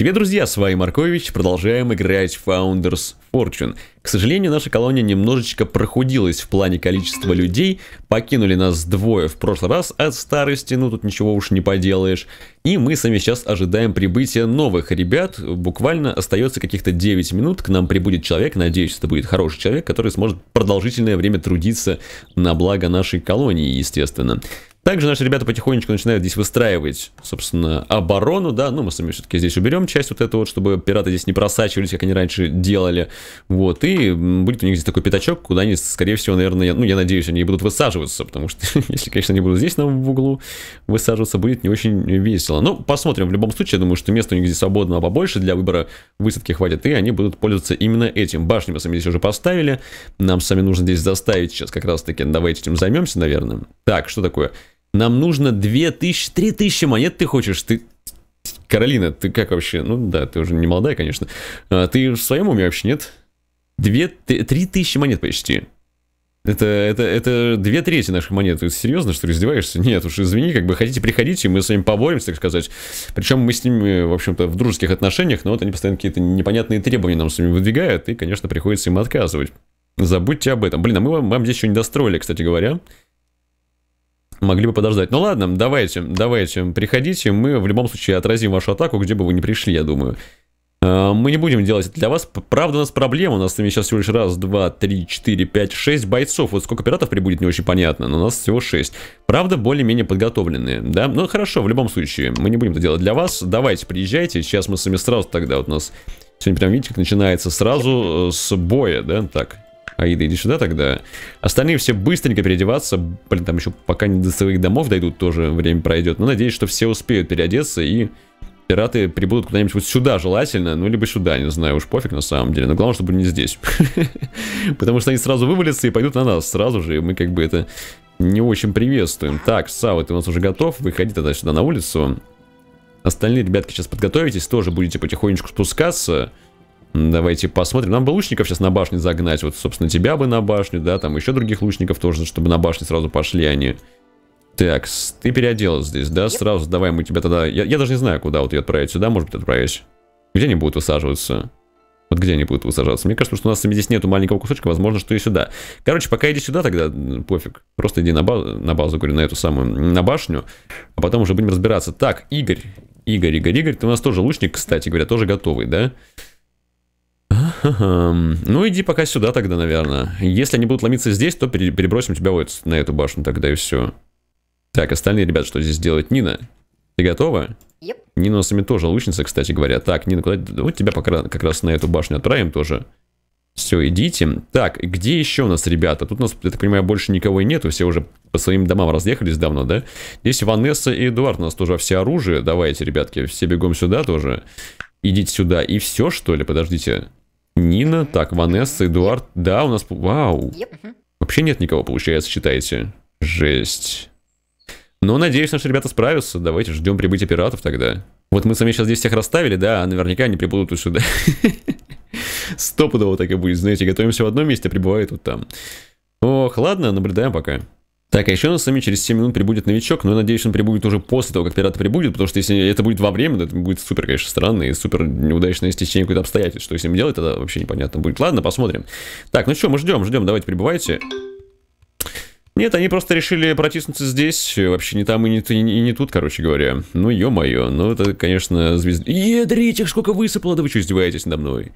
Привет, друзья, с вами Маркович, продолжаем играть Founders Fortune. К сожалению, наша колония немножечко прохудилась в плане количества людей, покинули нас двое в прошлый раз от старости, ну тут ничего уж не поделаешь. И мы сами сейчас ожидаем прибытия новых ребят, буквально остается каких-то 9 минут, к нам прибудет человек, надеюсь, это будет хороший человек, который сможет продолжительное время трудиться на благо нашей колонии, естественно. Также наши ребята потихонечку начинают здесь выстраивать, собственно, оборону, да, ну, мы сами все-таки здесь уберем часть вот этого чтобы пираты здесь не просачивались, как они раньше делали, вот, и будет у них здесь такой пятачок, куда они, скорее всего, наверное, ну, я надеюсь, они будут высаживаться, потому что, если, конечно, они будут здесь нам в углу высаживаться, будет не очень весело, ну, посмотрим, в любом случае, я думаю, что места у них здесь свободного побольше для выбора высадки хватит, и они будут пользоваться именно этим, башню мы сами здесь уже поставили, нам сами нужно здесь заставить сейчас как раз-таки, давайте этим займемся, наверное, так, что такое? Нам нужно 2000, 3000 монет ты хочешь. Ты, Каролина, ты как вообще? Ну да, ты уже не молодая, конечно. А, ты в своем уме вообще, нет? Две, три тысячи монет почти. Это, это, это две трети наших монет. Ты серьезно, что ли, издеваешься? Нет уж, извини, как бы хотите, приходите, мы с вами поборемся, так сказать. Причем мы с ними, в общем-то, в дружеских отношениях, но вот они постоянно какие-то непонятные требования нам с вами выдвигают, и, конечно, приходится им отказывать. Забудьте об этом. Блин, а мы вам, вам здесь еще не достроили, кстати говоря могли бы подождать. Ну ладно, давайте, давайте, приходите, мы в любом случае отразим вашу атаку, где бы вы ни пришли, я думаю. А, мы не будем делать это для вас. Правда, у нас проблема. У нас сейчас всего лишь раз, два, три, четыре, пять, шесть бойцов. Вот сколько пиратов прибудет, не очень понятно. Но у нас всего шесть. Правда, более-менее подготовленные. Да? Ну, хорошо, в любом случае. Мы не будем это делать для вас. Давайте, приезжайте. Сейчас мы с вами сразу тогда вот у нас... Сегодня прям, видите, как начинается сразу э, с боя, да? Так, Аида, иди сюда тогда. Остальные все быстренько переодеваться. Блин, там еще пока не до своих домов дойдут, тоже время пройдет. Но надеюсь, что все успеют переодеться и пираты прибудут куда-нибудь вот сюда желательно, ну, либо сюда, не знаю, уж пофиг на самом деле, но главное, чтобы не здесь. Потому что они сразу вывалятся и пойдут на нас сразу же, и мы как бы это не очень приветствуем. Так, Сава, ты у нас уже готов, выходи тогда сюда на улицу. Остальные ребятки сейчас подготовитесь, тоже будете потихонечку спускаться. Давайте посмотрим. Нам бы лучников сейчас на башню загнать. Вот, собственно, тебя бы на башню, да, там еще других лучников тоже, чтобы на башню сразу пошли они. Так, ты переоделась здесь, да? Сразу давай мы тебя тогда... Я, я даже не знаю, куда вот ее отправить. Сюда, может быть, отправить? Где они будут высаживаться? Вот где они будут высаживаться? Мне кажется, что у нас здесь нету маленького кусочка, возможно, что и сюда. Короче, пока иди сюда, тогда пофиг. Просто иди на базу, на базу, говорю, на эту самую, на башню, а потом уже будем разбираться. Так, Игорь, Игорь, Игорь, Игорь, ты у нас тоже лучник, кстати говоря, тоже готовый, да? Да. Ну, иди пока сюда тогда, наверное. Если они будут ломиться здесь, то перебросим тебя вот на эту башню тогда и все. Так, остальные ребята, что здесь делать? Нина, ты готова? Yep. Нина у сами тоже лучница, кстати говоря. Так, Нина, куда... Вот тебя пока, как раз на эту башню отправим тоже. Все, идите. Так, где еще у нас ребята? Тут у нас, я так понимаю, больше никого и нету. Все уже по своим домам разъехались давно, да? Здесь Ванесса и Эдуард у нас тоже все оружие. Давайте, ребятки, все бегом сюда тоже. Идите сюда. И все, что ли? Подождите. Нина, так, Ванесса, Эдуард. Да, у нас... Вау. Вообще нет никого, получается, считаете. Жесть. Но, надеюсь, наши ребята справятся. Давайте ждем прибытия пиратов тогда. Вот мы с вами сейчас здесь всех расставили, да, а наверняка они прибудут и сюда. Стопудово так и будет, знаете, готовимся в одном месте, а прибывают вот там. Ох, ладно, наблюдаем пока. Так, а еще у нас с вами через 7 минут прибудет новичок, но я надеюсь, он прибудет уже после того, как пират прибудет, потому что если это будет во время, то это будет супер, конечно, странно и супер неудачное стечение какой-то обстоятельств. Что с ним делать, тогда вообще непонятно будет. Ладно, посмотрим. Так, ну что, мы ждем, ждем, давайте прибывайте. Нет, они просто решили протиснуться здесь, вообще не там и не, и не, тут, короче говоря. Ну, ё-моё, ну это, конечно, звезда... Ядрить сколько высыпало, да вы что, издеваетесь надо мной?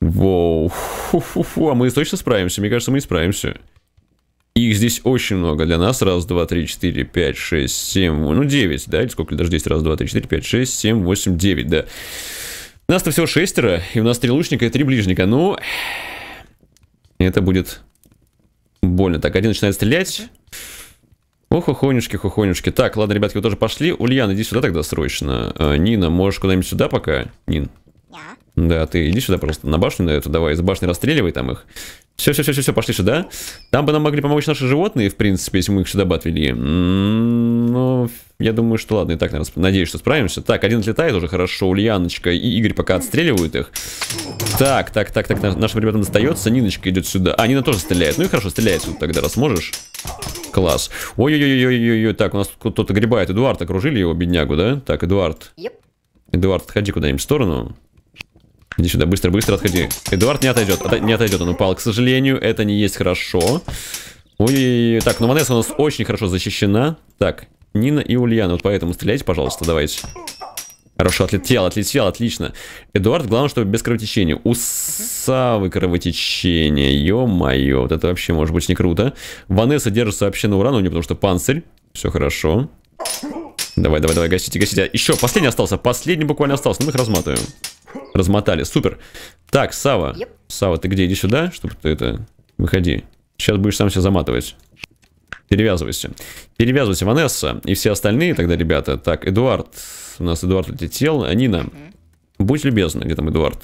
Воу, фу-фу-фу, а мы точно справимся? Мне кажется, мы справимся. Их здесь очень много для нас. Раз, два, три, четыре, пять, шесть, семь, ну, девять, да? Или сколько? Даже здесь раз, два, три, четыре, пять, шесть, семь, восемь, девять, да. у Нас-то всего шестеро, и у нас три лучника и три ближника. Ну, это будет больно. Так, один начинает стрелять. Ох, хохонюшки, хохонюшки. Так, ладно, ребятки, вы тоже пошли. Ульяна, иди сюда тогда срочно. Э, Нина, можешь куда-нибудь сюда пока? Нин. Да, ты иди сюда просто на башню на эту, давай, из башни расстреливай там их. Все, все, все, все, все, пошли сюда. Там бы нам могли помочь наши животные, в принципе, если мы их сюда бы отвели. Но ну, я думаю, что ладно, и так, наверное, надеюсь, что справимся. Так, один отлетает уже хорошо, Ульяночка и Игорь пока отстреливают их. Так, так, так, так, нашим ребятам достается. Ниночка идет сюда. А, Нина тоже стреляет. Ну и хорошо, стреляет сюда тогда, раз можешь. Класс. Ой-ой-ой-ой-ой-ой. Так, у нас кто-то гребает. Эдуард окружили его, беднягу, да? Так, Эдуард. Yep. Эдуард, отходи куда-нибудь в сторону. Иди сюда, быстро-быстро отходи. Эдуард не отойдет. От... Не отойдет, он упал. К сожалению, это не есть хорошо. Ой, так, ну Ванесса у нас очень хорошо защищена. Так, Нина и Ульяна, вот поэтому стреляйте, пожалуйста, давайте. Хорошо, отлетел, отлетел, отлично. Эдуард, главное, чтобы без кровотечения. У Савы кровотечение, ё-моё, вот это вообще может быть не круто. Ванесса держится вообще на ура, но не потому что панцирь. Все хорошо. Давай, давай, давай, гасите, гасите. А Еще, последний остался, последний буквально остался, ну мы их разматываем. Размотали, супер. Так, Сава. Yep. Сава, ты где? Иди сюда, чтобы ты это... Выходи. Сейчас будешь сам себя заматывать. Перевязывайся. Перевязывайся, Ванесса. И все остальные тогда, ребята. Так, Эдуард. У нас Эдуард летел. Анина, mm -hmm. будь любезна. Где там Эдуард?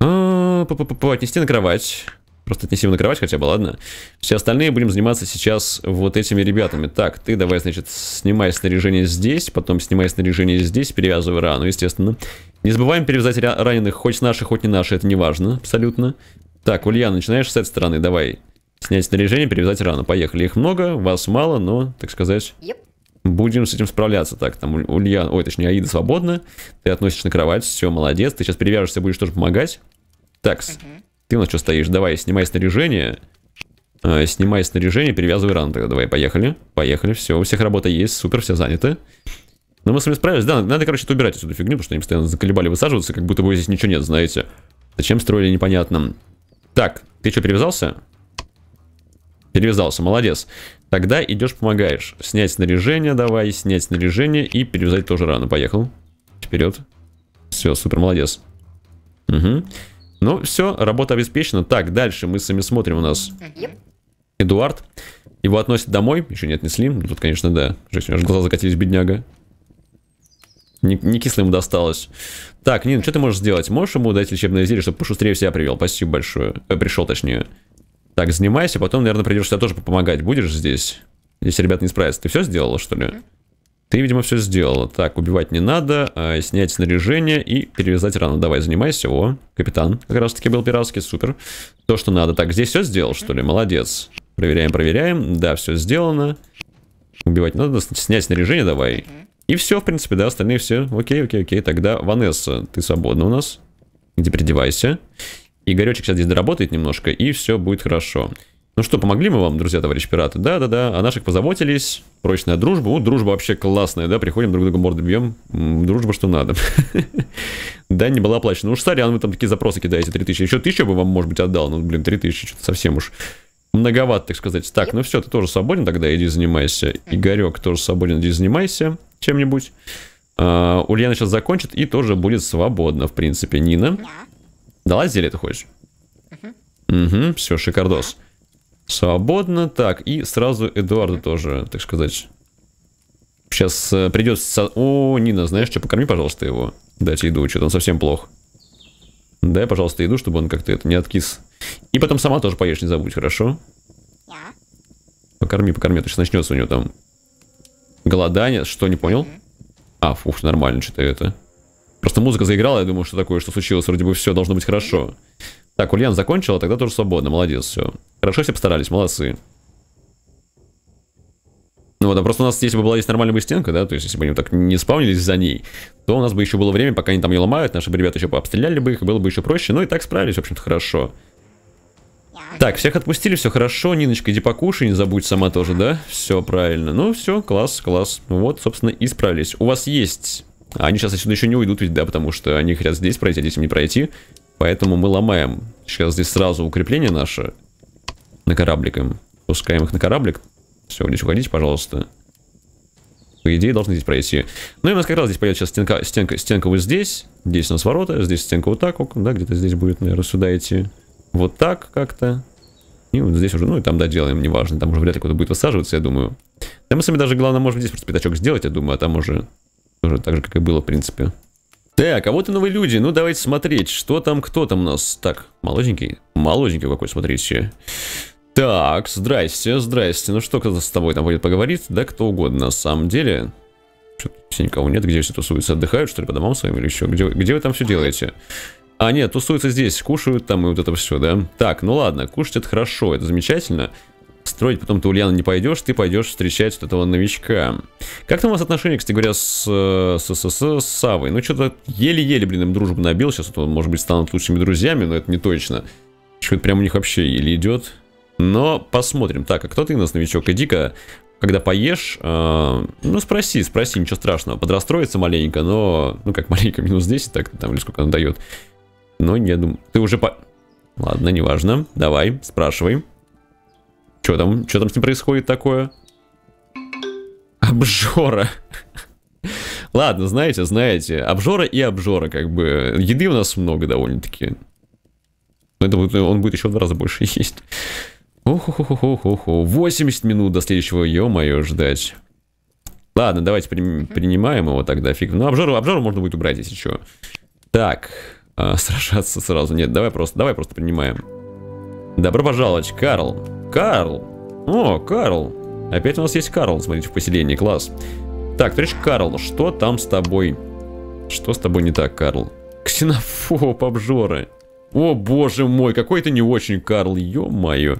А, п -п -п Отнести на кровать. Просто отнеси его на кровать хотя бы, ладно? Все остальные будем заниматься сейчас вот этими ребятами. Так, ты давай, значит, снимай снаряжение здесь, потом снимай снаряжение здесь, перевязывай рану, естественно. Не забываем перевязать раненых, хоть наши, хоть не наши, это не важно абсолютно. Так, Ульяна, начинаешь с этой стороны, давай. Снять снаряжение, перевязать рану. Поехали. Их много, вас мало, но, так сказать, yep. будем с этим справляться. Так, там Ульяна, ой, точнее, Аида свободна. Ты относишься на кровать, все, молодец. Ты сейчас перевяжешься, будешь тоже помогать. Так, uh -huh. ты у нас что стоишь? Давай, снимай снаряжение. Э, снимай снаряжение, перевязывай рану тогда. Давай, поехали. Поехали, все, у всех работа есть, супер, все заняты. Но ну, мы с вами справились. Да, надо, короче, это убирать отсюда фигню, потому что они постоянно заколебали высаживаться, как будто бы здесь ничего нет, знаете. Зачем строили, непонятно. Так, ты что, перевязался? Перевязался, молодец. Тогда идешь, помогаешь. Снять снаряжение давай, снять снаряжение и перевязать тоже рано. Поехал. Вперед. Все, супер, молодец. Угу. Ну, все, работа обеспечена. Так, дальше мы сами смотрим у нас. Эдуард. Его относят домой. Еще не отнесли. Ну, тут, конечно, да. Жесть, у меня аж глаза закатились, бедняга. Не, не кисло ему досталось. Так, Нин, что ты можешь сделать? Можешь ему дать лечебное зелье, чтобы пошустрее себя привел? Спасибо большое. Э, пришел, точнее. Так, занимайся, потом, наверное, придешь тебя тоже помогать. Будешь здесь? Если ребята не справятся. Ты все сделала, что ли? Ты, видимо, все сделала. Так, убивать не надо, а, снять снаряжение и перевязать рану. Давай, занимайся. О, капитан как раз-таки был пиратский, супер. То, что надо. Так, здесь все сделал, что ли? Молодец. Проверяем, проверяем. Да, все сделано. Убивать не надо, снять снаряжение давай. И все, в принципе, да, остальные все. Окей, окей, окей. Тогда, Ванесса, ты свободна у нас. Иди переодевайся. Игоречек сейчас здесь доработает немножко, и все будет хорошо. Ну что, помогли мы вам, друзья, товарищ пираты? Да-да-да, о наших позаботились. Прочная дружба. Ну, дружба вообще классная, да? Приходим, друг другу морды бьем. Дружба, что надо. Да, не была оплачена. Ну уж, сорян, вы там такие запросы кидаете, 3000. Еще тысячу бы вам, может быть, отдал. Ну, блин, 3000, что-то совсем уж... Многовато, так сказать. Так, ну все, ты тоже свободен тогда, иди занимайся. Игорек тоже свободен, иди занимайся чем-нибудь. Uh, Ульяна сейчас закончит и тоже будет свободна, в принципе. Нина. Да. Дала зелье ты хочешь? Угу. Угу, все, шикардос. Свободно. Так, и сразу Эдуарду тоже, так сказать. Сейчас э, придется... О, Нина, знаешь что, покорми, пожалуйста, его. Дайте еду, что-то он совсем плох. Дай, пожалуйста, еду, чтобы он как-то это не откис. И потом сама тоже поешь, не забудь, хорошо? Я. Покорми, покорми, а то сейчас начнется у нее там голодание. Что, не понял? А, фух, нормально что-то это. Просто музыка заиграла, я думаю, что такое, что случилось. Вроде бы все должно быть хорошо. Так, Ульян закончила, тогда тоже свободно, молодец, все. Хорошо все постарались, молодцы. Ну вот, а просто у нас, если бы была здесь нормальная бы стенка, да, то есть если бы они так не спавнились за ней, то у нас бы еще было время, пока они там ее ломают, наши бы ребята еще пообстреляли бы их, было бы еще проще, но ну и так справились, в общем-то, хорошо. Так, всех отпустили, все хорошо. Ниночка, иди покушай, не забудь сама тоже, да? Все правильно. Ну, все, класс, класс. Ну вот, собственно, и справились. У вас есть... А они сейчас отсюда еще не уйдут, ведь, да, потому что они хотят здесь пройти, а здесь им не пройти. Поэтому мы ломаем. Сейчас здесь сразу укрепление наше. На корабликом. им. Пускаем их на кораблик. Все, здесь уходите, пожалуйста. По идее, должны здесь пройти. Ну и у нас как раз здесь пойдет сейчас стенка, стенка, стенка вот здесь. Здесь у нас ворота, здесь стенка вот так, вот, да, где-то здесь будет, наверное, сюда идти. Вот так как-то. И вот здесь уже, ну и там доделаем, неважно. Там уже вряд ли кто-то будет высаживаться, я думаю. Да мы с вами даже, главное, можем здесь просто пятачок сделать, я думаю, а там уже, уже так же, как и было, в принципе. Так, а вот и новые люди. Ну, давайте смотреть, что там, кто там у нас. Так, молоденький. Молоденький какой, смотрите. Так, здрасте, здрасте. Ну что, кто-то с тобой там будет поговорить? Да, кто угодно, на самом деле. Что-то никого нет, где все тусуются, отдыхают, что ли, по домам своим или еще? Где, где вы там все делаете? А, нет, тусуются здесь, кушают там и вот это все, да? Так, ну ладно, кушать это хорошо, это замечательно. Строить потом ты, Ульяна, не пойдешь, ты пойдешь встречать вот этого новичка. Как там у вас отношения, кстати говоря, с, э, с, с, с, с Савой? Ну, что-то еле-еле, блин, им дружбу набил. Сейчас, вот, может быть, станут лучшими друзьями, но это не точно. Что-то прям у них вообще еле идет. Но посмотрим. Так, а кто ты у нас, новичок? Иди-ка, когда поешь, э, ну, спроси, спроси, ничего страшного. Подрастроится маленько, но, ну, как маленько, минус 10, так там, или сколько он дает. Но не думаю. Ты уже по... Ладно, неважно. Давай, спрашивай. Что там? Что там с ним происходит такое? Обжора. Ладно, знаете, знаете. Обжора и обжора, как бы. Еды у нас много довольно-таки. это будет, он будет еще в два раза больше есть. Ох, хо хо хо хо 80 минут до следующего, е моё ждать. Ладно, давайте при, принимаем его тогда, фиг. Ну, обжору, обжору можно будет убрать, если что. Так, а, сражаться сразу. Нет, давай просто, давай просто принимаем. Добро пожаловать, Карл. Карл. О, Карл. Опять у нас есть Карл, смотрите, в поселении, класс. Так, товарищ Карл, что там с тобой? Что с тобой не так, Карл? Ксенофоб, обжоры. О, боже мой, какой ты не очень, Карл, ё-моё.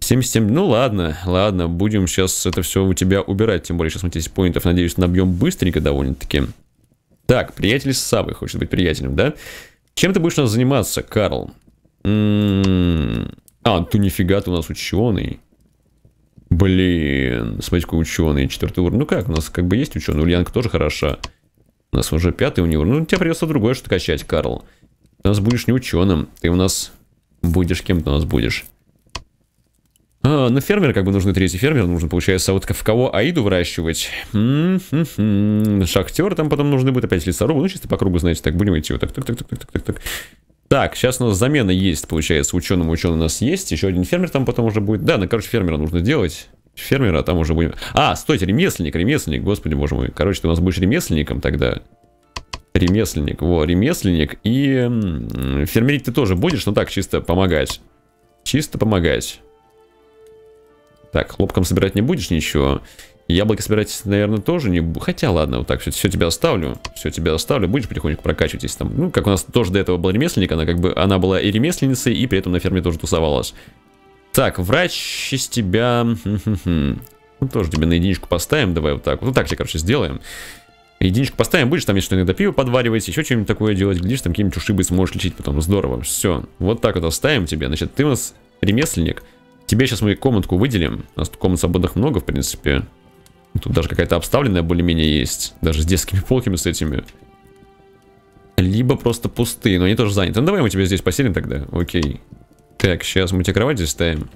77, ну ладно, ладно, будем сейчас это все у тебя убирать, тем более сейчас мы 10 поинтов, надеюсь, набьем быстренько довольно-таки. Так, приятель с Савой хочет быть приятелем, да? Чем ты будешь у нас заниматься, Карл? М м-м-м. -м А, ты нифига, ты у нас ученый. Блин, смотри какой ученый, четвертый уровень. Ну как, у нас как бы есть ученый, Ульянка тоже хороша. У нас уже пятый у него. Ну, тебе придется другое что то качать, Карл. Ты у нас будешь не ученым, ты у нас будешь кем-то у нас будешь. А, ну, фермер, как бы нужны третий фермер, нужно, получается, вот в кого Аиду выращивать. М-м-м. Шахтер там потом нужны будет, опять лесорубы, ну, чисто по кругу, знаете, так, будем идти вот так, так, так, так, так, так, так. Так, так сейчас у нас замена есть, получается, ученым ученый у нас есть, еще один фермер там потом уже будет. Да, ну, короче, фермера нужно делать. Фермера, а там уже будем... А, стойте, ремесленник, ремесленник, господи боже мой. Короче, ты у нас будешь ремесленником тогда. Ремесленник, во, ремесленник. И фермерить ты тоже будешь, но так, чисто помогать. Чисто помогать. Так, хлопком собирать не будешь ничего. яблоки собирать, наверное, тоже не... Хотя, ладно, вот так, все, все тебя оставлю. Все тебя оставлю, будешь потихоньку прокачивать, если там... Ну, как у нас тоже до этого был ремесленник, она как бы... Она была и ремесленницей, и при этом на ферме тоже тусовалась. Так, врач из тебя... Ну, тоже тебе на единичку поставим, давай вот так. Вот ну, так тебе, короче, сделаем. Единичку поставим, будешь там, если иногда пиво подваривать, еще что-нибудь такое делать, глядишь, там какие-нибудь ушибы сможешь лечить потом, здорово, все. Вот так вот оставим тебе, значит, ты у нас ремесленник, Тебе сейчас мы комнатку выделим. У нас тут комнат свободных много, в принципе. Тут даже какая-то обставленная более-менее есть. Даже с детскими полками, с этими. Либо просто пустые, но они тоже заняты. Ну, давай мы тебе здесь поселим тогда. Окей. Так, сейчас мы тебе кровать здесь ставим.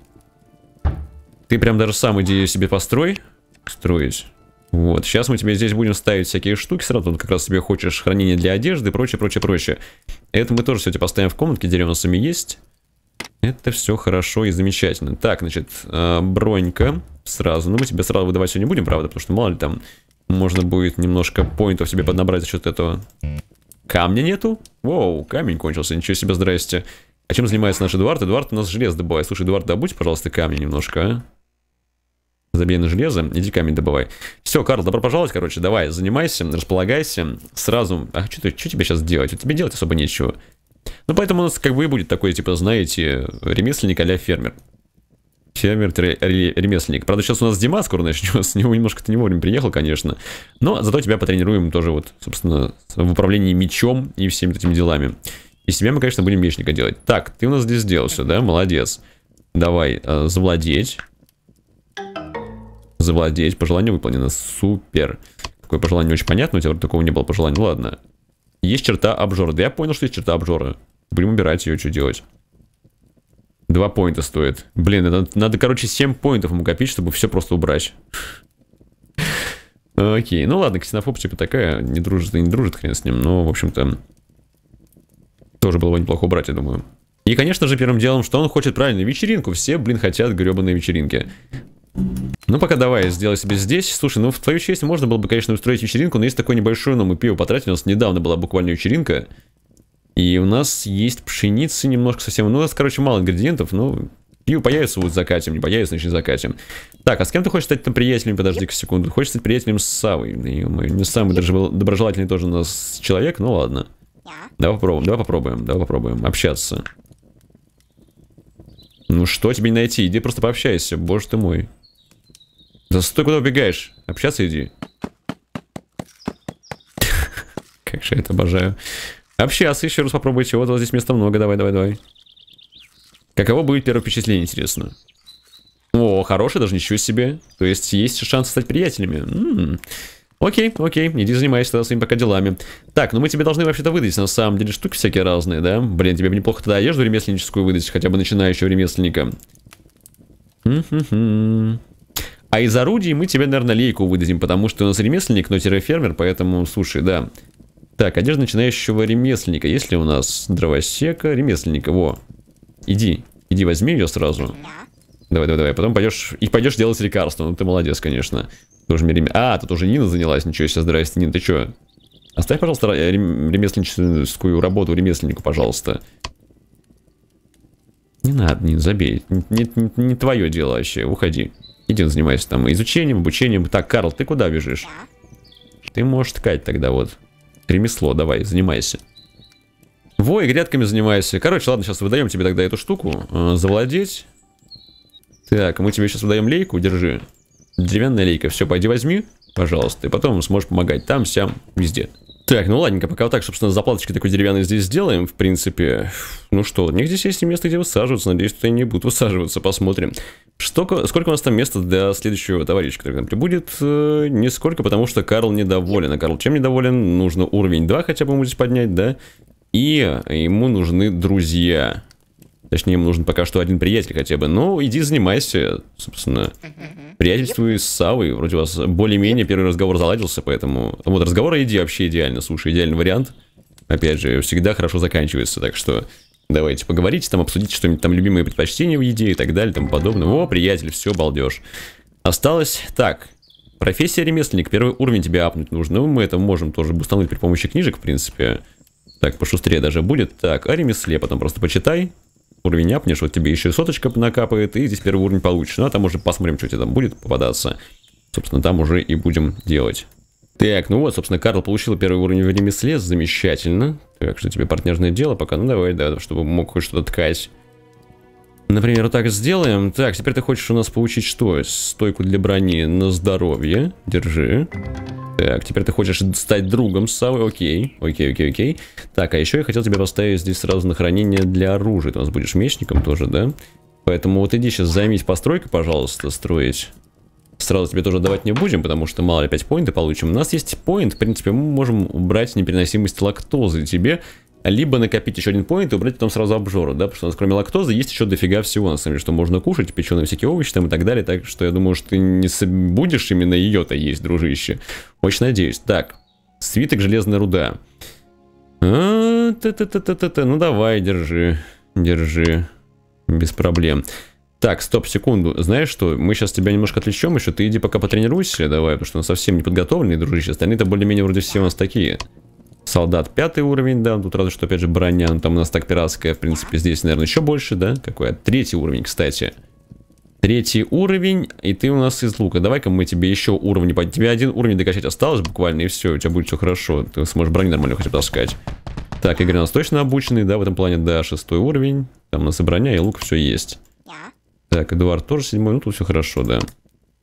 Ты прям даже сам иди себе построй. Строить. Вот, сейчас мы тебе здесь будем ставить всякие штуки сразу, Тут как раз тебе хочешь хранение для одежды, прочее, прочее, прочее. Это мы тоже все тебе поставим в комнатке, дерево у нас сами есть. Это все хорошо и замечательно. Так, значит, э, бронька сразу. Ну, мы тебе сразу выдавать все не будем, правда, потому что мало ли там можно будет немножко поинтов себе поднабрать за счет этого. Камня нету? Воу, камень кончился, ничего себе, здрасте. А чем занимается наш Эдуард? Эдуард у нас железо добывает. Слушай, Эдуард, добудь, пожалуйста, камни немножко, а? Забей на железо, иди камень добывай. Все, Карл, добро пожаловать, короче, давай, занимайся, располагайся. Сразу... А что, ты, что тебе сейчас делать? Вот тебе делать особо нечего. Ну, поэтому у нас как бы и будет такой, типа, знаете, ремесленник а фермер. Фермер-ремесленник. Правда, сейчас у нас Дима скоро начнется. Него немножко-то не вовремя приехал, конечно. Но зато тебя потренируем тоже вот, собственно, в управлении мечом и всеми этими делами. И себя мы, конечно, будем мечника делать. Так, ты у нас здесь сделался, да? Молодец. Давай, э, завладеть. Завладеть. Пожелание выполнено. Супер. Такое пожелание очень понятно. У тебя вроде такого не было пожелания. Ладно. Есть черта обжора. Да я понял, что есть черта обжора. Будем убирать ее, что делать. Два поинта стоит. Блин, надо, надо, короче, 7 поинтов ему копить, чтобы все просто убрать. Окей, ну ладно, ксенофоб типа такая, не дружит и не дружит хрен с ним, но, ну, в общем-то, тоже было бы неплохо убрать, я думаю. И, конечно же, первым делом, что он хочет правильную вечеринку. Все, блин, хотят гребаные вечеринки. Ну пока давай, сделай себе здесь. Слушай, ну в твою честь можно было бы, конечно, устроить вечеринку, но есть такой небольшой, но мы пиво потратили. У нас недавно была буквально вечеринка. И у нас есть пшеницы немножко совсем. Ну, у нас, короче, мало ингредиентов, но пиво появится, вот закатим. Не появится, значит, закатим. Так, а с кем ты хочешь стать там приятелем? Подожди-ка секунду. Хочешь стать приятелем с Савой? Ну, не самый доброжелательный тоже у нас человек, ну ладно. Давай попробуем, давай попробуем, давай попробуем общаться. Ну что тебе найти? Иди просто пообщайся, боже ты мой. Да стой, куда убегаешь? Общаться иди. Как же я это обожаю. Общаться еще раз попробуйте. Вот, вот здесь места много. Давай, давай, давай. Каково будет первое впечатление, интересно? О, хороший даже, ничего себе. То есть есть шанс стать приятелями. М м-м. -м. Окей, окей, иди занимайся тогда своими пока делами. Так, ну мы тебе должны вообще-то выдать, на самом деле, штуки всякие разные, да? Блин, тебе бы неплохо тогда одежду ремесленническую выдать, хотя бы начинающего ремесленника. А из орудий мы тебе, наверное, лейку выдадим, потому что у нас ремесленник, но фермер, поэтому, слушай, да. Так, одежда начинающего ремесленника. Есть ли у нас дровосека, ремесленника? Во. Иди, иди возьми ее сразу. Давай, давай, давай. Потом пойдешь и пойдешь делать лекарство. Ну ты молодец, конечно. Тоже мне рем... А, тут уже Нина занялась. Ничего себе, здрасте, Нина, ты чё? Оставь, пожалуйста, рем... ремесленническую работу ремесленнику, пожалуйста. Не надо, не забей. Не, не, не твое дело вообще, уходи. Иди занимайся там изучением, обучением. Так, Карл, ты куда бежишь? Ты можешь ткать тогда вот. Ремесло, давай, занимайся. Во, и грядками занимайся. Короче, ладно, сейчас выдаем тебе тогда эту штуку. Э, завладеть. Так, мы тебе сейчас выдаем лейку, держи. Деревянная лейка. Все, пойди возьми, пожалуйста. И потом сможешь помогать там, сям, везде. Так, ну ладненько, пока вот так, собственно, заплаточки такой деревянной здесь сделаем, в принципе. Ну что, у них здесь есть место, где высаживаться, надеюсь, что они не будут высаживаться, посмотрим. Что, сколько у нас там места для следующего товарища, который там прибудет? Э, нисколько, потому что Карл недоволен. А Карл чем недоволен? Нужно уровень 2 хотя бы ему здесь поднять, да? И ему нужны друзья. Точнее, ему нужен пока что один приятель хотя бы. Ну, иди занимайся, собственно. Приятельствуй с Савой. Вроде у вас более-менее первый разговор заладился, поэтому... Вот, разговор иди вообще идеально. Слушай, идеальный вариант. Опять же, всегда хорошо заканчивается, так что... Давайте поговорите, там обсудите что-нибудь, там любимые предпочтения в еде и так далее, там подобное. О, приятель, все, балдеж. Осталось так. Профессия ремесленник, первый уровень тебе апнуть нужно. Ну, мы это можем тоже установить при помощи книжек, в принципе. Так, пошустрее даже будет. Так, о ремесле потом просто почитай уровень апнешь, вот тебе еще соточка накапает, и здесь первый уровень получишь. Ну, а там уже посмотрим, что тебе там будет попадаться. Собственно, там уже и будем делать. Так, ну вот, собственно, Карл получил первый уровень в ремесле, замечательно. Так, что тебе партнерное дело пока? Ну, давай, да, чтобы мог хоть что-то ткать. Например, так сделаем. Так, теперь ты хочешь у нас получить что? Стойку для брони на здоровье. Держи. Так, теперь ты хочешь стать другом с собой. окей, окей, окей, окей. Так, а еще я хотел тебе поставить здесь сразу на хранение для оружия. Ты у нас будешь мечником тоже, да? Поэтому вот иди сейчас займись постройкой, пожалуйста, строить. Сразу тебе тоже давать не будем, потому что мало ли 5 поинты получим. У нас есть поинт, в принципе, мы можем убрать непереносимость лактозы тебе либо накопить еще один поинт и убрать потом сразу обжору, да, потому что у нас кроме лактозы есть еще дофига всего, на самом деле, что можно кушать, печеные всякие овощи там и так далее, так что я думаю, что ты не будешь именно ее-то есть, дружище. Очень надеюсь. Так, свиток железная руда. А, та -та -та -та -та -та. Ну давай, держи, держи, без проблем. Так, стоп, секунду. Знаешь что, мы сейчас тебя немножко отвлечем еще, ты иди пока потренируйся, давай, потому что он совсем не подготовленный, дружище, остальные-то более-менее вроде все у нас такие солдат пятый уровень, да, тут разве что, опять же, броня, ну, там у нас так пиратская, в принципе, здесь, наверное, еще больше, да, какой, третий уровень, кстати. Третий уровень, и ты у нас из лука. Давай-ка мы тебе еще уровни... Тебе один уровень докачать осталось буквально, и все, у тебя будет все хорошо. Ты сможешь броню нормально хотя бы таскать. Так, Игорь у нас точно обученный, да, в этом плане, да, шестой уровень. Там у нас и броня, и лук, все есть. Так, Эдуард тоже седьмой, ну тут все хорошо, да.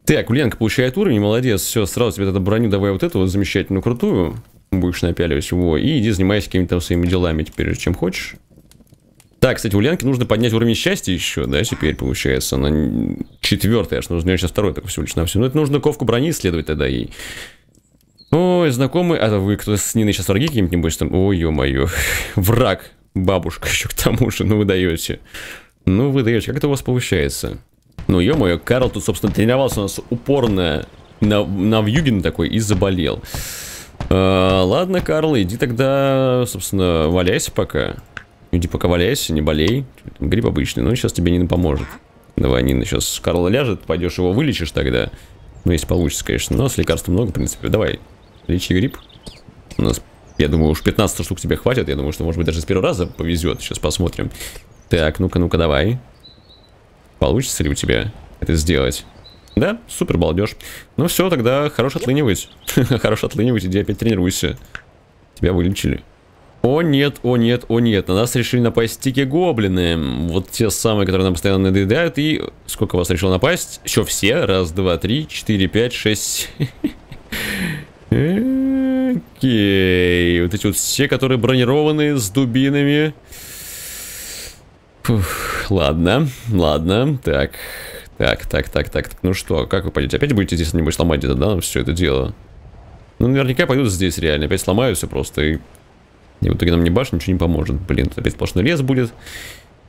Так, Ульянка получает уровень, молодец, все, сразу тебе тогда броню давай вот эту вот замечательную, крутую будешь напяливать его. И иди занимайся какими-то своими делами теперь, чем хочешь. Так, кстати, у Ленки нужно поднять уровень счастья еще, да, теперь получается. Она четвертая, аж нужно у нее сейчас второй только всего лишь на все. Но ну, это нужно ковку брони исследовать тогда ей. Ой, знакомый, а вы кто с Ниной сейчас враги каким-нибудь там? Ой, ё-моё, враг, бабушка еще к тому же, ну вы даете. Ну вы даете, как это у вас получается? Ну ё-моё, Карл тут, собственно, тренировался у нас упорно на, на вьюгин такой и заболел. Э, ладно, Карл, иди тогда, собственно, валяйся пока. Иди пока валяйся, не болей. Грипп обычный, но сейчас тебе Нина поможет. Давай, Нина, сейчас Карл ляжет, пойдешь его вылечишь тогда. Ну, если получится, конечно. Но с лекарств много, в принципе. Давай, лечи грипп. У нас, я думаю, уж 15 штук тебе хватит. Я думаю, что, может быть, даже с первого раза повезет. Сейчас посмотрим. Так, ну-ка, ну-ка, давай. Получится ли у тебя это сделать? Да, супер балдеж. Ну все, тогда хорош отлынивайся, хорош отлынивайся, иди опять тренируйся. Тебя вылечили. О нет, о нет, о нет, на нас решили напасть тики-гоблины, вот те самые, которые нам постоянно надоедают, и сколько вас решил напасть? Еще все, раз, два, три, четыре, пять, шесть, окей, вот эти вот все, которые бронированы с дубинами, Фух, ладно, ладно, так, так, так, так, так, ну что, как вы пойдете? Опять будете здесь что-нибудь сломать где да, все это дело? Ну, наверняка пойдут здесь реально, опять сломаю все просто, и... И в итоге нам не башня ничего не поможет. Блин, тут опять сплошной лес будет.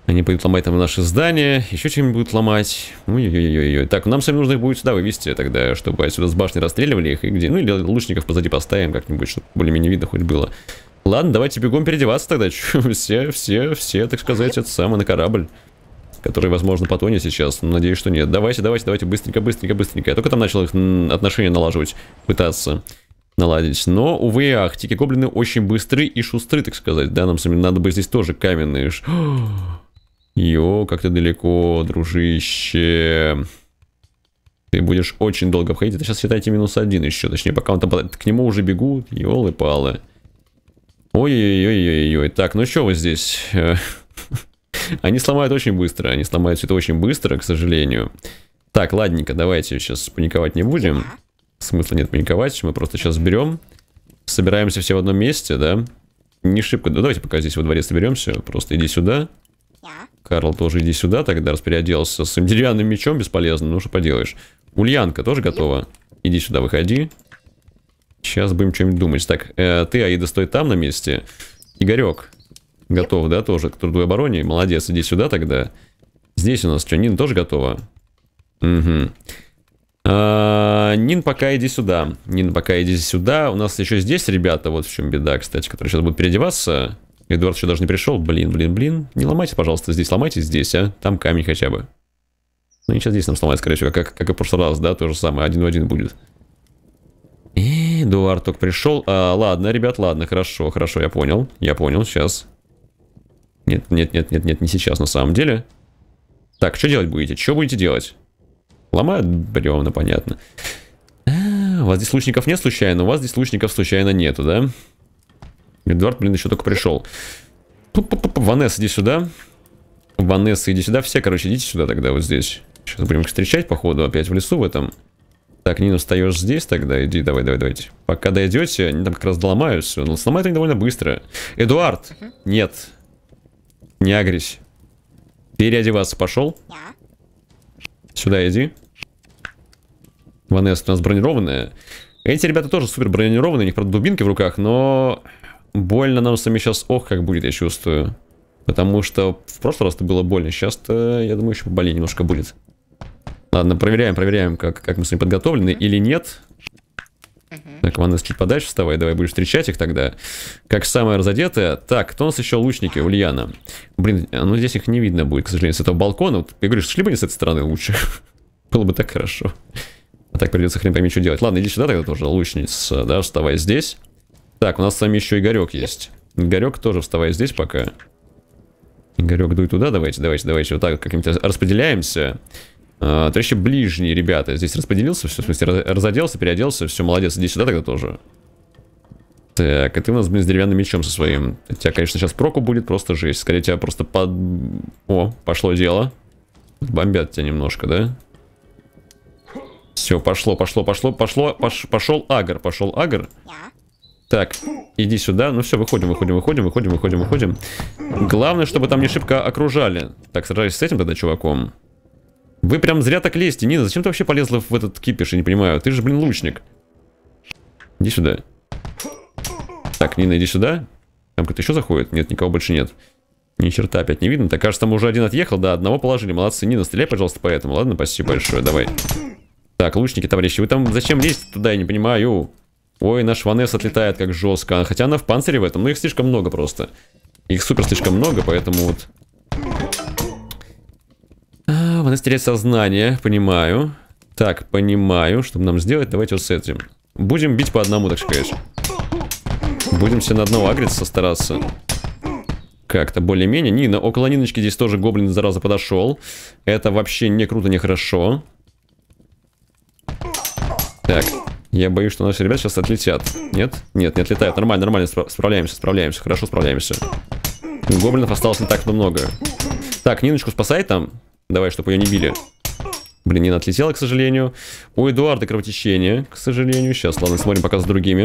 Они пойдут ломать там наши здания, еще чем-нибудь будут ломать. Ой-ой-ой-ой. Так, нам с вами нужно их будет сюда вывести тогда, чтобы отсюда с башни расстреливали их и где. Ну или лучников позади поставим как-нибудь, чтобы более-менее видно хоть было. Ладно, давайте бегом переодеваться тогда. Все, все, все, так сказать, это самое на корабль который, возможно, потонет сейчас. Надеюсь, что нет. Давайте, давайте, давайте, быстренько, быстренько, быстренько. Я только там начал их отношения налаживать, пытаться наладить. Но, увы, ах, тики-гоблины очень быстры и шустры, так сказать. Да, нам самим надо бы здесь тоже каменные. Йо, как ты далеко, дружище. Ты будешь очень долго обходить. Это сейчас считайте минус один еще. Точнее, пока он там... К нему уже бегут. Ёлы-палы. Ой-ой-ой-ой-ой. Так, ну что вы здесь? Они сломают очень быстро, они сломают все это очень быстро, к сожалению. Так, ладненько, давайте сейчас паниковать не будем. Смысла нет паниковать, мы просто сейчас берем, собираемся все в одном месте, да? Не шибко, ну, давайте пока здесь во дворе соберемся, просто иди сюда. Карл тоже иди сюда, тогда распорядился с деревянным мечом бесполезно, ну что поделаешь. Ульянка тоже готова. Иди сюда, выходи. Сейчас будем что-нибудь думать. Так, э, ты, Аида, стой там на месте. Игорек, готов, да, тоже к труду и обороне. Молодец, иди сюда тогда. Здесь у нас что, Нин тоже готова? Угу. А, Нин, пока иди сюда. Нин, пока иди сюда. У нас еще здесь ребята, вот в чем беда, кстати, которые сейчас будут переодеваться. Эдуард еще даже не пришел. Блин, блин, блин. Не ломайте, пожалуйста, здесь. Ломайте здесь, а. Там камень хотя бы. Ну, и сейчас здесь нам сломать, скорее всего. Как, как и в прошлый раз, да, то же самое. Один в один будет. Эдуард только пришел. А, ладно, ребят, ладно, хорошо, хорошо, я понял. Я понял, сейчас. Нет, нет, нет, нет, нет, не сейчас на самом деле. Так, что делать будете? Что будете делать? Ломают бревна, понятно. А, у вас здесь лучников нет случайно? У вас здесь лучников случайно нету, да? Эдуард, блин, еще только пришел. Ванесса, иди сюда. Ванесса, иди сюда. Все, короче, идите сюда тогда, вот здесь. Сейчас будем их встречать, походу, опять в лесу в этом. Так, Нина, встаешь здесь тогда? Иди, давай, давай, давайте. Пока дойдете, они там как раз все. Но ну, сломают они довольно быстро. Эдуард! Нет. Не агрись. Переодеваться пошел. Сюда иди. Ванесса у нас бронированная. Эти ребята тоже супер бронированные, у них, правда, дубинки в руках, но больно нам сами сейчас, ох, как будет, я чувствую. Потому что в прошлый раз это было больно, сейчас я думаю, еще более немножко будет. Ладно, проверяем, проверяем, как, как мы с ним подготовлены или нет. Так, команда чуть подальше вставай, давай будешь встречать их тогда. Как самая разодетая. Так, кто у нас еще лучники? Ульяна. Блин, ну здесь их не видно будет, к сожалению, с этого балкона. Вот, я говорю, шли бы они с этой стороны лучше. Было бы так хорошо. А так придется хрен пойми, что делать. Ладно, иди сюда тогда тоже, лучница, да, вставай здесь. Так, у нас с вами еще Игорек есть. Игорек тоже вставай здесь пока. Игорек, дуй туда, давайте, давайте, давайте. Вот так как-нибудь распределяемся. А, ты еще ближние ребята. Здесь распределился, все, в смысле, разоделся, переоделся, все, молодец. Иди сюда тогда тоже. Так, а ты у нас, блин, с деревянным мечом со своим. У тебя, конечно, сейчас проку будет просто жесть. Скорее, тебя просто под... О, пошло дело. Бомбят тебя немножко, да? Все, пошло, пошло, пошло, пошло, пош... пошел агр, пошел агр. Так, иди сюда. Ну все, выходим, выходим, выходим, выходим, выходим, выходим. Главное, чтобы там не шибко окружали. Так, сражайся с этим тогда чуваком. Вы прям зря так лезете, Нина, зачем ты вообще полезла в этот кипиш? Я не понимаю. Ты же, блин, лучник. Иди сюда. Так, Нина, иди сюда. Там кто-то еще заходит? Нет, никого больше нет. Ни черта опять не видно. Так, кажется, там уже один отъехал. Да, одного положили. Молодцы. Нина, стреляй, пожалуйста, по этому. Ладно, спасибо большое. Давай. Так, лучники, товарищи. Вы там зачем лезть туда? Я не понимаю. Ой, наш Ванес отлетает как жестко. Хотя она в панцире в этом. Но их слишком много просто. Их супер слишком много, поэтому вот... Она теряет сознание, понимаю. Так, понимаю, что нам сделать, давайте вот с этим. Будем бить по одному, так сказать. Будем все на одного агриться стараться. Как-то более-менее. Нина, около Ниночки здесь тоже гоблин, зараза, подошел. Это вообще не круто, не хорошо. Так, я боюсь, что наши ребята сейчас отлетят. Нет? Нет, не отлетают. Нормально, нормально, спра справляемся, справляемся. Хорошо справляемся. Гоблинов осталось не так много. Так, Ниночку спасай там. Давай, чтобы ее не били. Блин, не отлетела, к сожалению. У Эдуарда кровотечение, к сожалению. Сейчас, ладно, смотрим пока с другими.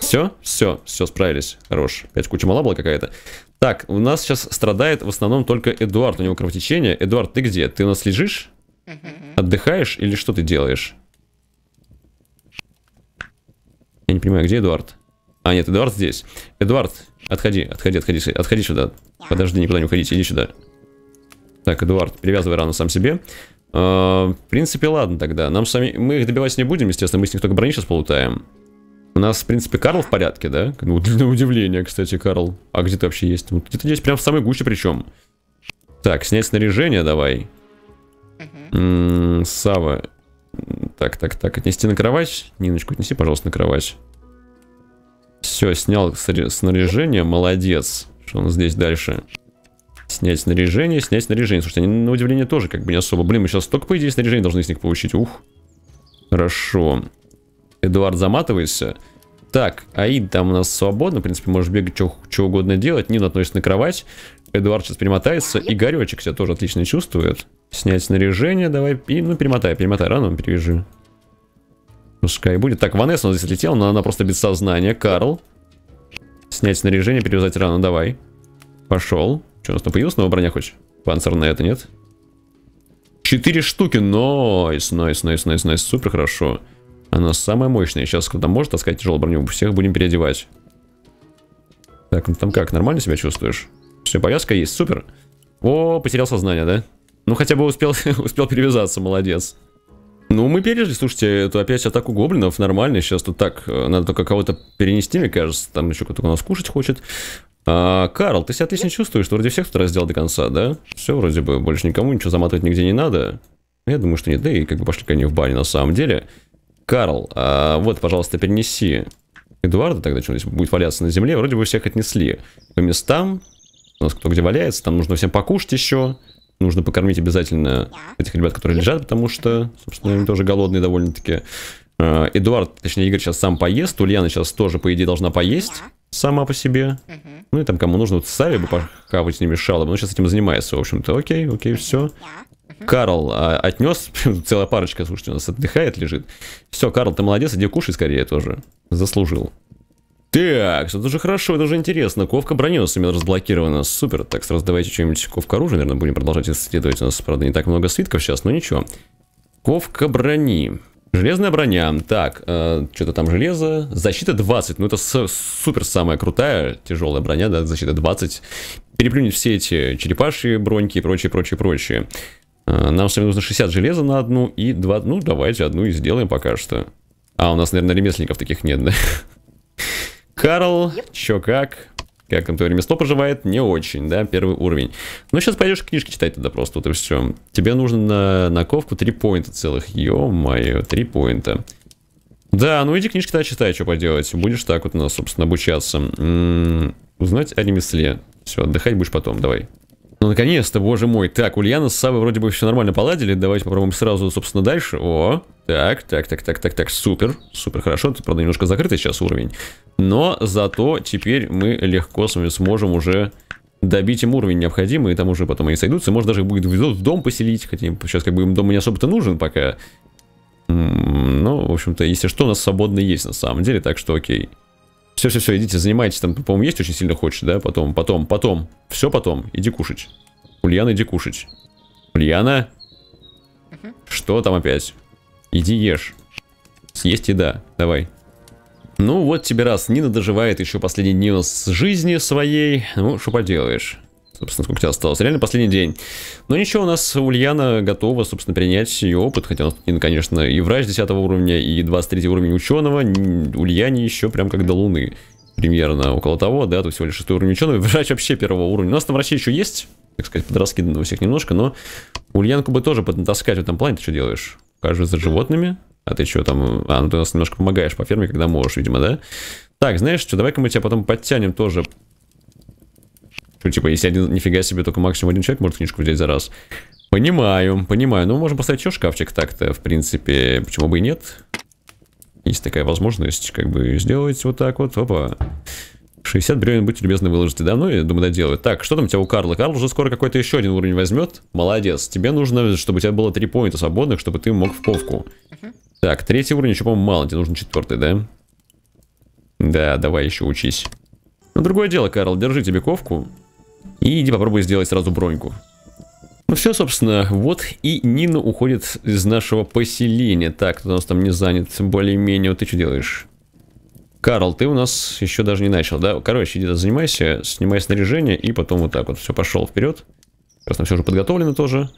Все, все, все, справились. Хорош. Опять куча мала была какая-то. Так, у нас сейчас страдает в основном только Эдуард. У него кровотечение. Эдуард, ты где? Ты у нас лежишь? Отдыхаешь или что ты делаешь? Я не понимаю, где Эдуард? А, нет, Эдуард здесь. Эдуард, отходи, отходи, отходи, отходи сюда. Подожди, никуда не уходи, иди сюда. Так, Эдуард, привязывай рану сам себе. Э, в принципе, ладно тогда. Нам сами... Мы их добивать не будем, естественно. Мы с них только брони сейчас полутаем. У нас, в принципе, Карл в порядке, да? Ну, для удивления, кстати, Карл. А где ты вообще есть? Вот где-то здесь прям в самой гуще причем. Так, снять снаряжение давай. Угу. Сава. Так, так, так. Отнести на кровать. Ниночку отнеси, пожалуйста, на кровать. Все, снял снаряжение. Молодец. Что у нас здесь дальше? Снять снаряжение, снять снаряжение. Слушайте, они на удивление тоже как бы не особо. Блин, мы сейчас только, по идее, снаряжение должны с них получить. Ух. Хорошо. Эдуард, заматывайся. Так, Аид там у нас свободно. В принципе, можешь бегать, что угодно делать. Нина относится на кровать. Эдуард сейчас перемотается. и Игоречек себя тоже отлично чувствует. Снять снаряжение, давай. И, ну, перемотай, перемотай. Рано перевяжи. Пускай будет. Так, Ванесса у нас здесь летела, но она просто без сознания. Карл. Снять снаряжение, перевязать рано, давай. Пошел. Что, у нас там появилась новая броня хоть? Панцирная это нет? Четыре штуки, нойс, нойс, нойс, нойс, нойс, супер хорошо. Она самая мощная. Сейчас кто-то может таскать тяжелую броню, всех будем переодевать. Так, ну там как, нормально себя чувствуешь? Все, повязка есть, супер. О, потерял сознание, да? Ну хотя бы успел, успел перевязаться, молодец. Ну, мы пережили, слушайте, эту опять атаку гоблинов, нормально, сейчас тут так, э, надо только кого-то перенести, мне кажется, там еще кто-то у нас кушать хочет. А, Карл, ты себя отлично чувствуешь, ты вроде всех второй сделал до конца, да? Все вроде бы, больше никому ничего заматывать нигде не надо. Я думаю, что нет, да и как бы пошли-ка они в баню на самом деле. Карл, а, вот, пожалуйста, перенеси Эдуарда тогда, что здесь будет валяться на земле, вроде бы всех отнесли по местам, у нас кто где валяется, там нужно всем покушать еще, нужно покормить обязательно этих ребят, которые лежат, потому что, собственно, они тоже голодные довольно-таки. А, Эдуард, точнее Игорь сейчас сам поест, Ульяна сейчас тоже, по идее, должна поесть сама по себе. Ну и там кому нужно, вот Сави бы похавать не мешало бы. Ну, сейчас этим занимается, в общем-то. Окей, окей, все. Карл а, отнес, целая парочка, слушайте, у нас отдыхает, лежит. Все, Карл, ты молодец, иди кушай скорее тоже. Заслужил. Так, это уже хорошо, это уже интересно. Ковка брони у нас именно разблокирована. Супер. Так, сразу давайте что-нибудь ковка оружия, наверное, будем продолжать исследовать. У нас, правда, не так много свитков сейчас, но ничего. Ковка брони. Железная броня. Так, э, что-то там железо. Защита 20. Ну, это супер самая крутая, тяжелая броня, да, защита 20. переплюнет все эти черепашьи броньки и прочее, прочее, прочее. Э, нам с вами нужно 60 железа на одну и 2. Ну, давайте одну и сделаем пока что. А, у нас, наверное, ремесленников таких нет, да? Карл, yep. чё как? как то твое ремесло поживает, не очень, да, первый уровень. Но ну, сейчас пойдешь книжки читать тогда просто, вот и все. Тебе нужно на наковку 3 поинта целых, ё-моё, три поинта. Да, ну иди книжки тогда читай, что поделать. Будешь так вот у ну, нас, собственно, обучаться. М м-м, -м узнать о ремесле. Все, отдыхать будешь потом, давай. Ну, наконец-то, боже мой. Так, Ульяна с Савой вроде бы все нормально поладили. Давайте попробуем сразу, собственно, дальше. О, так, так, так, так, так, так, супер. Супер, хорошо. Это правда, немножко закрытый сейчас уровень. Но зато теперь мы легко с вами сможем уже добить им уровень необходимый, и там уже потом они сойдутся. Может даже их будет в дом поселить, хотя сейчас как бы им дом не особо-то нужен пока. Ну, в общем-то, если что, у нас свободно есть на самом деле, так что окей. Все-все-все, идите, занимайтесь, там, по-моему, есть очень сильно хочешь, да? Потом, потом, потом, все потом, иди кушать. Ульяна, иди кушать. Ульяна? Угу. Что там опять? Иди ешь. Съесть еда, давай. Ну вот тебе раз, Нина доживает еще последний день с жизни своей. Ну, что поделаешь. Собственно, сколько тебя осталось. Реально последний день. Но ничего, у нас Ульяна готова, собственно, принять ее опыт. Хотя у нас, Нина, конечно, и врач 10 уровня, и 23 уровень ученого. Ульяне еще прям как до луны. Примерно около того, да, то всего лишь 6 уровень ученого. Врач вообще первого уровня. У нас там врачи еще есть, так сказать, подраскидано у всех немножко, но Ульянку бы тоже поднатаскать в этом плане. Ты что делаешь? Кажется, за животными. А ты что там, а, ну, ты нас немножко помогаешь по ферме, когда можешь, видимо, да? Так, знаешь что, давай-ка мы тебя потом подтянем тоже. Что, ну, типа, если один, нифига себе, только максимум один человек может книжку взять за раз. Понимаю, понимаю. Ну, можем поставить еще шкафчик так-то, в принципе. Почему бы и нет? Есть такая возможность, как бы, сделать вот так вот. Опа. 60 бревен, будьте любезны, выложите Ну я думаю, доделают. Так, что там у тебя у Карла? Карл уже скоро какой-то еще один уровень возьмет. Молодец. Тебе нужно, чтобы у тебя было 3 поинта свободных, чтобы ты мог в ковку. Так, третий уровень еще, по-моему, мало. Тебе нужен четвертый, да? Да, давай еще учись. Ну другое дело, Карл, держи тебе ковку. И иди попробуй сделать сразу броньку. Ну все, собственно, вот и Нина уходит из нашего поселения. Так, кто у нас там не занят, более-менее. Вот ты что делаешь? Карл, ты у нас еще даже не начал, да? Короче, иди да, занимайся, снимай снаряжение, и потом вот так вот все, пошел вперед. Просто все уже подготовлено тоже.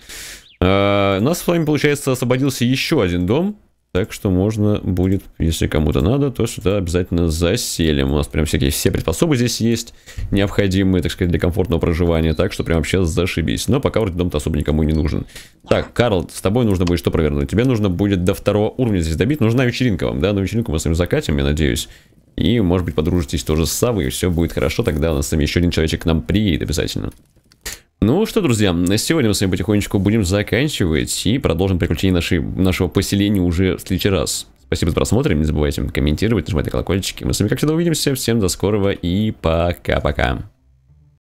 А, у нас с вами, получается, освободился еще один дом. Так что можно будет, если кому-то надо, то сюда обязательно заселим. У нас прям всякие все предпособы здесь есть, необходимые, так сказать, для комфортного проживания. Так что прям вообще зашибись. Но пока вроде дом-то особо никому не нужен. Так, Карл, с тобой нужно будет что провернуть? Тебе нужно будет до второго уровня здесь добить. Нужна вечеринка вам, да? На вечеринку мы с вами закатим, я надеюсь. И, может быть, подружитесь тоже с Савой, и все будет хорошо. Тогда у нас с вами еще один человечек к нам приедет обязательно. Ну что, друзья, на сегодня мы с вами потихонечку будем заканчивать и продолжим приключение нашей, нашего поселения уже в следующий раз. Спасибо за просмотр, не забывайте комментировать, нажимать на колокольчики. Мы с вами как всегда увидимся, всем до скорого и пока-пока.